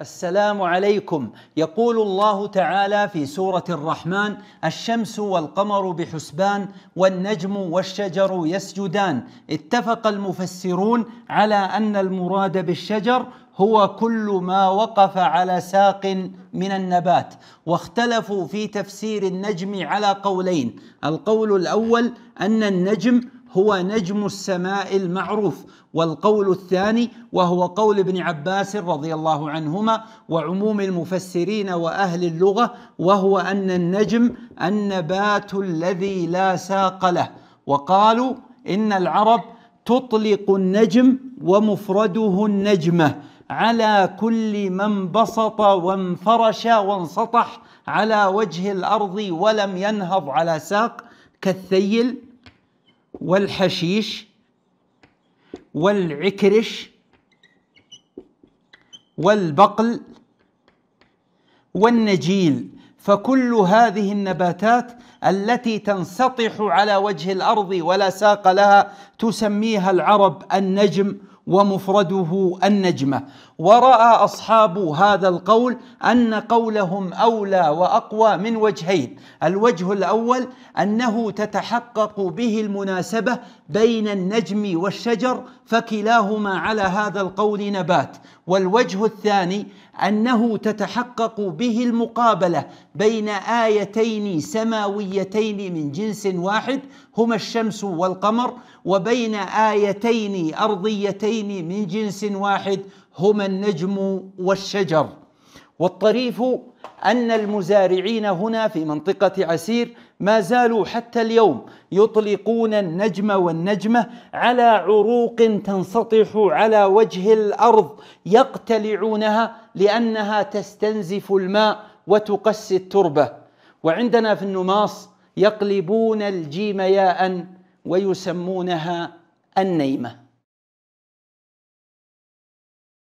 السلام عليكم يقول الله تعالى في سوره الرحمن الشمس والقمر بحسبان والنجم والشجر يسجدان اتفق المفسرون على ان المراد بالشجر هو كل ما وقف على ساق من النبات واختلفوا في تفسير النجم على قولين القول الاول ان النجم هو نجم السماء المعروف والقول الثاني وهو قول ابن عباس رضي الله عنهما وعموم المفسرين واهل اللغه وهو ان النجم النبات الذي لا ساق له وقالوا ان العرب تطلق النجم ومفرده النجمه على كل من بسط وانفرش وانسطح على وجه الارض ولم ينهض على ساق كالثيل والحشيش والعكرش والبقل والنجيل فكل هذه النباتات التي تنسطح على وجه الارض ولا ساق لها تسميها العرب النجم ومفرده النجمة ورأى أصحاب هذا القول أن قولهم أولى وأقوى من وجهين الوجه الأول أنه تتحقق به المناسبة بين النجم والشجر فكلاهما على هذا القول نبات والوجه الثاني انه تتحقق به المقابله بين ايتين سماويتين من جنس واحد هما الشمس والقمر وبين ايتين ارضيتين من جنس واحد هما النجم والشجر والطريف أن المزارعين هنا في منطقة عسير ما زالوا حتى اليوم يطلقون النجم والنجمة على عروق تنسطح على وجه الأرض يقتلعونها لأنها تستنزف الماء وتقسي التربة وعندنا في النماص يقلبون الجيم ياء ويسمونها النيمه